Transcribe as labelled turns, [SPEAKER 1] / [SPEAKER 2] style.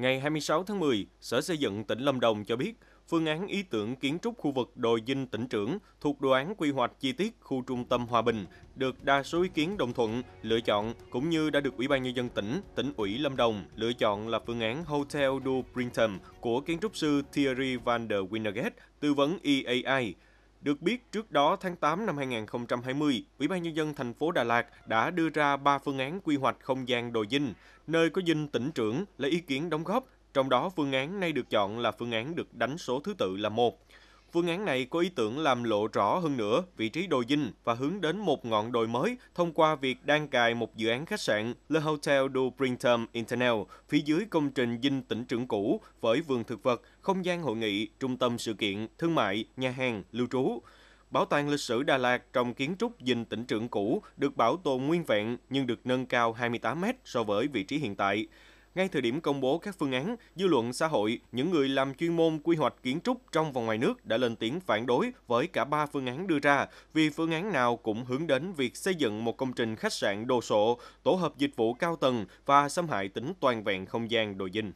[SPEAKER 1] Ngày 26 tháng 10, Sở Xây dựng tỉnh Lâm Đồng cho biết, phương án ý tưởng kiến trúc khu vực đồi dinh tỉnh trưởng thuộc đồ án quy hoạch chi tiết khu trung tâm Hòa Bình được đa số ý kiến đồng thuận, lựa chọn cũng như đã được Ủy ban Nhân dân tỉnh, tỉnh ủy Lâm Đồng lựa chọn là phương án Hotel du Printem của kiến trúc sư Thierry van der Winnegat, tư vấn EAI, được biết, trước đó tháng 8 năm 2020, Ủy ban Nhân dân thành phố Đà Lạt đã đưa ra 3 phương án quy hoạch không gian đồi dinh, nơi có dinh tỉnh trưởng lấy ý kiến đóng góp, trong đó phương án nay được chọn là phương án được đánh số thứ tự là 1. Phương án này có ý tưởng làm lộ rõ hơn nữa vị trí đồi dinh và hướng đến một ngọn đồi mới thông qua việc đăng cài một dự án khách sạn Le Hotel du Printemps Internal phía dưới công trình dinh tỉnh trưởng cũ với vườn thực vật, không gian hội nghị, trung tâm sự kiện, thương mại, nhà hàng, lưu trú. Bảo tàng lịch sử Đà Lạt trong kiến trúc dinh tỉnh trưởng cũ được bảo tồn nguyên vẹn nhưng được nâng cao 28 mét so với vị trí hiện tại. Ngay thời điểm công bố các phương án, dư luận xã hội, những người làm chuyên môn quy hoạch kiến trúc trong và ngoài nước đã lên tiếng phản đối với cả ba phương án đưa ra, vì phương án nào cũng hướng đến việc xây dựng một công trình khách sạn đồ sộ, tổ hợp dịch vụ cao tầng và xâm hại tính toàn vẹn không gian đồi dinh.